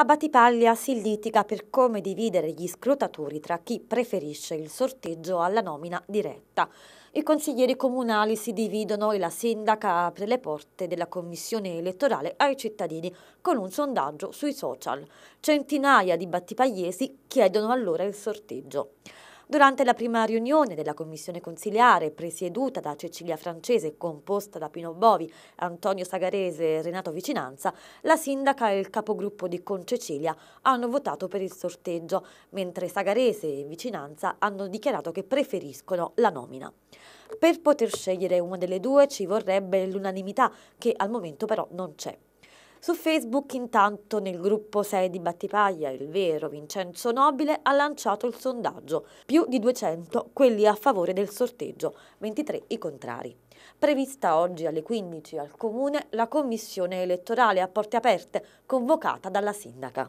A Batipaglia si litiga per come dividere gli scrutatori tra chi preferisce il sorteggio alla nomina diretta. I consiglieri comunali si dividono e la sindaca apre le porte della commissione elettorale ai cittadini con un sondaggio sui social. Centinaia di battipagliesi chiedono allora il sorteggio. Durante la prima riunione della commissione consiliare, presieduta da Cecilia Francese e composta da Pino Bovi, Antonio Sagarese e Renato Vicinanza, la sindaca e il capogruppo di Concecilia hanno votato per il sorteggio, mentre Sagarese e Vicinanza hanno dichiarato che preferiscono la nomina. Per poter scegliere una delle due ci vorrebbe l'unanimità, che al momento però non c'è. Su Facebook intanto nel gruppo 6 di Battipaglia, il vero Vincenzo Nobile ha lanciato il sondaggio, più di 200 quelli a favore del sorteggio, 23 i contrari. Prevista oggi alle 15 al Comune la commissione elettorale a porte aperte convocata dalla sindaca.